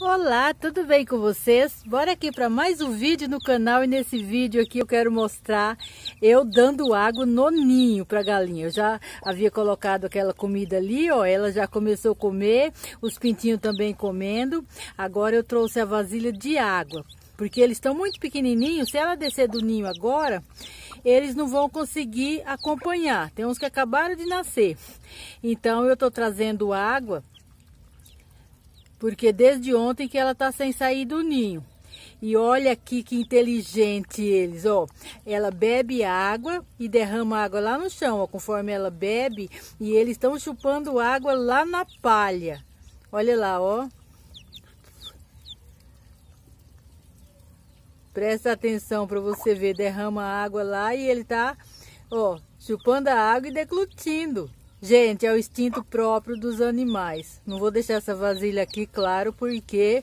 Olá, tudo bem com vocês? Bora aqui para mais um vídeo no canal e nesse vídeo aqui eu quero mostrar eu dando água no ninho para galinha. Eu já havia colocado aquela comida ali, ó, ela já começou a comer, os pintinhos também comendo. Agora eu trouxe a vasilha de água, porque eles estão muito pequenininhos, se ela descer do ninho agora, eles não vão conseguir acompanhar. Tem uns que acabaram de nascer. Então eu estou trazendo água porque desde ontem que ela tá sem sair do ninho. E olha aqui que inteligente eles, ó. Ela bebe água e derrama água lá no chão, ó, conforme ela bebe, e eles estão chupando água lá na palha. Olha lá, ó. Presta atenção para você ver, derrama água lá e ele tá, ó, chupando a água e declutindo. Gente, é o instinto próprio dos animais. Não vou deixar essa vasilha aqui, claro, porque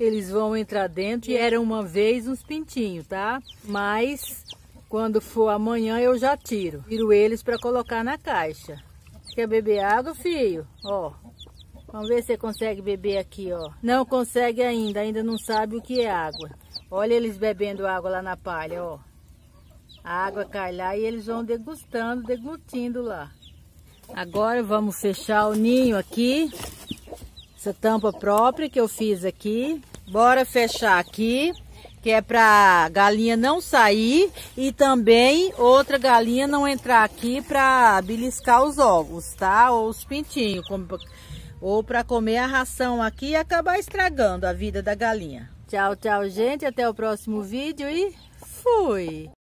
eles vão entrar dentro. E era uma vez uns pintinhos, tá? Mas quando for amanhã eu já tiro. Tiro eles para colocar na caixa. Quer beber água, filho? Ó, Vamos ver se você consegue beber aqui, ó. Não consegue ainda, ainda não sabe o que é água. Olha eles bebendo água lá na palha, ó. A água cai lá e eles vão degustando, deglutindo lá. Agora vamos fechar o ninho aqui. Essa tampa própria que eu fiz aqui. Bora fechar aqui, que é para galinha não sair e também outra galinha não entrar aqui para beliscar os ovos, tá? Ou os pintinhos, ou para comer a ração aqui e acabar estragando a vida da galinha. Tchau, tchau, gente. Até o próximo vídeo e fui!